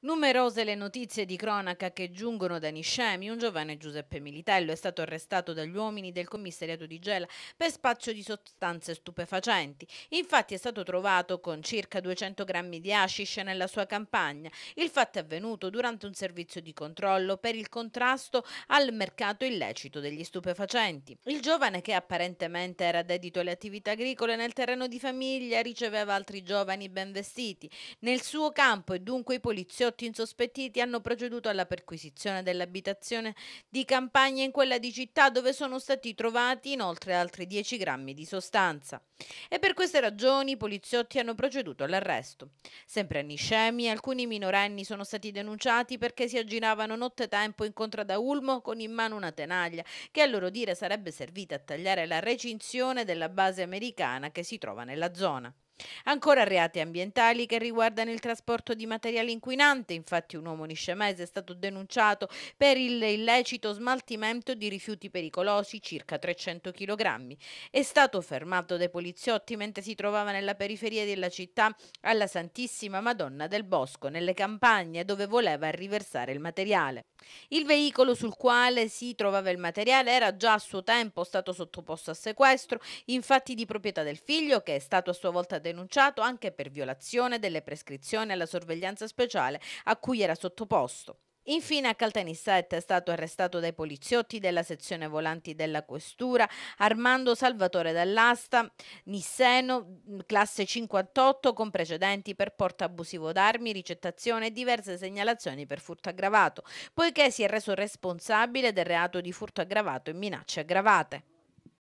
Numerose le notizie di cronaca che giungono da Niscemi, un giovane Giuseppe Militello è stato arrestato dagli uomini del commissariato di Gela per spaccio di sostanze stupefacenti. Infatti è stato trovato con circa 200 grammi di hashish nella sua campagna. Il fatto è avvenuto durante un servizio di controllo per il contrasto al mercato illecito degli stupefacenti. Il giovane che apparentemente era dedito alle attività agricole nel terreno di famiglia riceveva altri giovani ben vestiti. Nel suo campo e dunque i poliziotti poliziotti insospettiti hanno proceduto alla perquisizione dell'abitazione di campagna in quella di città dove sono stati trovati inoltre altri 10 grammi di sostanza. E per queste ragioni i poliziotti hanno proceduto all'arresto. Sempre a Niscemi alcuni minorenni sono stati denunciati perché si aggiravano nottetempo in contra da Ulmo con in mano una tenaglia che a loro dire sarebbe servita a tagliare la recinzione della base americana che si trova nella zona. Ancora reati ambientali che riguardano il trasporto di materiale inquinante, infatti un uomo niscemese è stato denunciato per il illecito smaltimento di rifiuti pericolosi circa 300 kg. È stato fermato dai poliziotti mentre si trovava nella periferia della città alla Santissima Madonna del Bosco, nelle campagne dove voleva riversare il materiale. Il veicolo sul quale si trovava il materiale era già a suo tempo stato sottoposto a sequestro, infatti di proprietà del figlio che è stato a sua volta denunciato denunciato anche per violazione delle prescrizioni alla sorveglianza speciale a cui era sottoposto. Infine a Caltanissetta è stato arrestato dai poliziotti della sezione volanti della questura Armando Salvatore dall'Asta, Nisseno, classe 58, con precedenti per porta abusivo d'armi, ricettazione e diverse segnalazioni per furto aggravato, poiché si è reso responsabile del reato di furto aggravato e minacce aggravate.